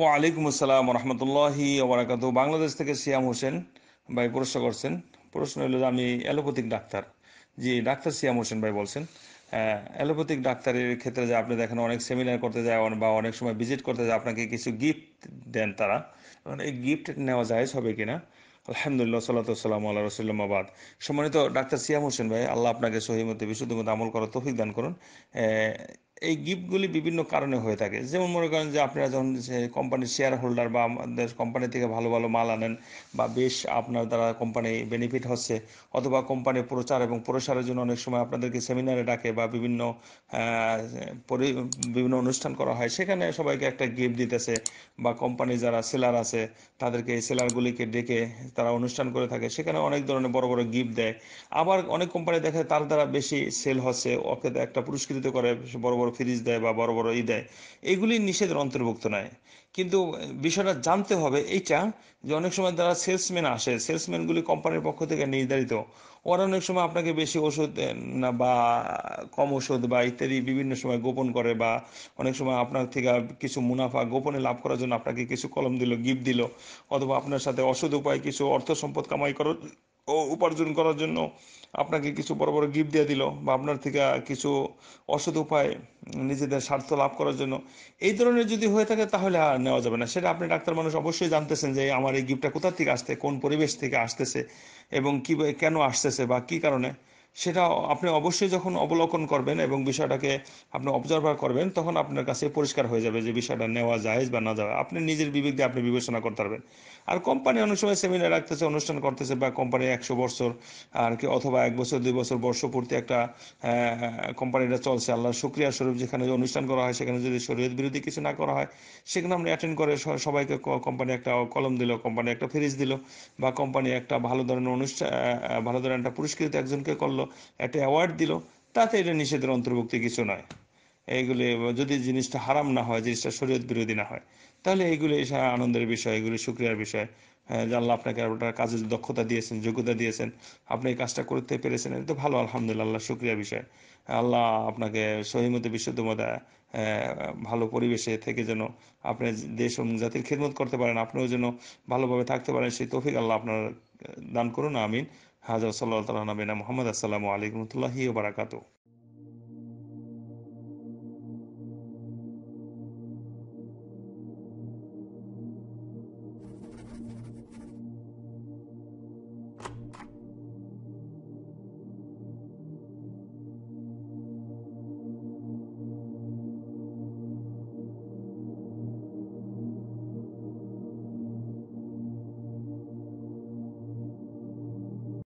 ওয়ালাইকুম আসসালাম রহমতুল্লাহি ওবরাকাত বাংলাদেশ থেকে সিয়াম হোসেন ভাই প্রশ্ন করছেন প্রশ্ন হলো যে আমি allopathic doctor ji doctor Siam Hossain ভাই বলছেন অ্যালোপ্যাথিক ডাক্তারের ক্ষেত্রে যে আপনি দেখেন অনেক সেমিনার করতে যায় বা অনেক সময় ভিজিট করতে যায় আপনাকে কিছু গিফট দেন তারা এই গিফট নেওয়া যায় হবে কিনা আলহামদুলিল্লাহ সাল্লাম আল্লাহ রসুল্লামাবাদ সম্মানিত ডাক্তার সিয়াম হোসেন ভাই আল্লাহ আপনাকে সহিমতে বিশুদ্ধ মতো আমল করার তৌফিক দান করুন এই গিফটগুলি বিভিন্ন কারণে হয়ে থাকে যেমন মনে করেন যে আপনারা যখন কোম্পানির শেয়ার হোল্ডার বা আমাদের কোম্পানি থেকে ভালো ভালো মাল আনেন বা বেশ আপনার দ্বারা কোম্পানি বেনিফিট হচ্ছে অথবা কোম্পানি প্রচার এবং প্রসারের জন্য অনেক সময় আপনাদেরকে সেমিনারে ডাকে বা বিভিন্ন বিভিন্ন অনুষ্ঠান করা হয় সেখানে সবাইকে একটা গিফট দিতেছে বা কোম্পানি যারা সেলার আছে তাদেরকে এই সেলারগুলিকে ডেকে তারা অনুষ্ঠান করে থাকে সেখানে অনেক ধরনের বড় বড় গিফট দেয় আবার অনেক কোম্পানি দেখা তার দ্বারা বেশি সেল হচ্ছে ওকে একটা পুরস্কৃত করে বড় বড় ফ্রিজ দেয় বা বড় বড় ই দেয় এগুলি নিষেধের অন্তর্ভুক্ত নয় কিন্তু বিষয়টা জানতে হবে এইটা যে অনেক সময় যারা সেলসম্যান আসে সেলসম্যানগুলি কোম্পানির পক্ষ থেকে নির্ধারিত ওরা অনেক সময় আপনাকে বেশি ওষুধ না বা কম ওষুধ বা ইত্যাদি বিভিন্ন সময় গোপন করে বা অনেক সময় আপনার থেকে কিছু মুনাফা গোপনে লাভ করার জন্য আপনাকে কিছু কলম দিল গিফট দিল অথবা আপনার সাথে অসৎ উপায়ে কিছু অর্থ সম্পদ কামাই করার ও উপার্জন করার জন্য আপনাকে কিছু বড় বড় গিফট দিয়ে দিল বা আপনার থেকে কিছু অসৎ উপায় নিজেদের স্বার্থ লাভ করার জন্য এই ধরনের যদি হয়ে থাকে তাহলে আর নেওয়া যাবে না সেটা আপনি ডাক্তার মানুষ অবশ্যই জানতেছেন যে আমার এই গিফটটা কোথা থেকে আসতে কোন পরিবেশ থেকে আসতেছে এবং কি কেন আসতেছে বা কি কারণে সেটা আপনি অবশ্যই যখন অবলোকন করবেন এবং বিষয়টাকে আপনি অবজার্ভার করবেন তখন আপনার কাছে পরিষ্কার হয়ে যাবে যে বিষয়টা নেওয়া জায়েজ বা না যাওয়া আপনি নিজের বিবেক দিয়ে আপনি বিবেচনা করতে পারবেন আর কোম্পানি অনেক সময় সেমিনার রাখতেছে অনুষ্ঠান করতেছে বা কোম্পানি একশো বছর আর কি অথবা এক বছর দুই বছর বর্ষপূর্তি একটা কোম্পানিটা চলছে আল্লাহ সুক্রিয়া স্বরূপ যেখানে অনুষ্ঠান করা হয় সেখানে যদি শরীয়ত বিরোধী কিছু না করা হয় সেখানে আপনি অ্যাটেন্ড করে সবাইকে কোম্পানি একটা কলম দিল কোম্পানি একটা ফ্রিজ দিল বা কোম্পানি একটা ভালো ধরনের অনুষ্ঠান ভালো ধরনের একটা পুরস্কৃত একজনকে করলো করলো একটা অ্যাওয়ার্ড দিল তাতে এটা নিষেধের অন্তর্ভুক্ত কিছু নয় এইগুলি যদি জিনিসটা হারাম না হয় জিনিসটা শরীয়ত বিরোধী না হয় তাহলে এইগুলি আনন্দের বিষয় এগুলি সুক্রিয়ার বিষয় আল্লাহ হ্যাঁ, আপনাকে আপনার কাজে দক্ষতা দিয়েছেন যোগ্যতা দিয়েছেন আপনি এই কাজটা করতে পেরেছেন এটা তো ভালো আলহামদুলিল্লাহ আল্লাহ সুক্রিয়া বিষয় আল্লাহ আপনাকে সহিমতে বিশুদ্ধ মতো ভালো পরিবেশে থেকে যেন আপনি দেশ এবং জাতির খিদমত করতে পারেন আপনিও যেন ভালোভাবে থাকতে পারেন সেই তৌফিক আল্লাহ আপনার দান করুন আমিন হাজার সাল্লাহ তালা নবীনা মোহাম্মদ আসসালামু আলাইকুমতুল্লাহি বারাকাতু